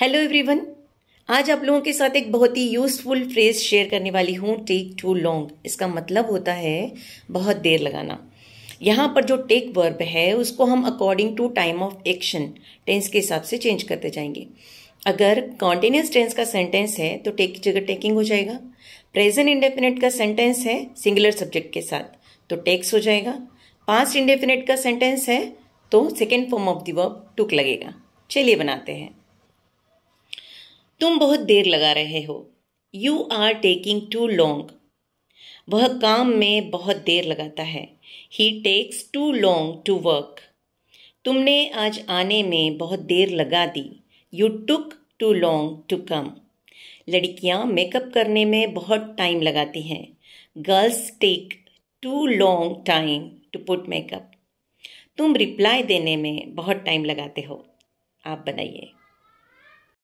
hello everyone आज आप लोगों के साथ एक बहुत ही यूज़फुल फ्रेज शेयर करने वाली हूँ टेक टू लॉन्ग इसका मतलब होता है बहुत देर लगाना यहाँ पर जो टेक वर्ब है उसको हम according to time of action tense के हिसाब से चेंज करते जाएंगे अगर कॉन्टिन्यूस टेंस का सेंटेंस है तो टेक की जगह टेकिंग हो जाएगा प्रेजेंट इंडेफिनेट का सेंटेंस है सिंगुलर सब्जेक्ट के साथ तो टेक्स हो जाएगा पास्ट इंडेफिनेट का सेंटेंस है तो second form of the verb took लगेगा चलिए बनाते हैं तुम बहुत देर लगा रहे हो you are taking too long वह काम में बहुत देर लगाता है ही takes too long to work तुमने आज आने में बहुत देर लगा दी you took too long to come लड़कियां मेकअप करने में बहुत टाइम लगाती हैं girls take too long time to put makeup तुम रिप्लाई देने में बहुत टाइम लगाते हो आप बनाइए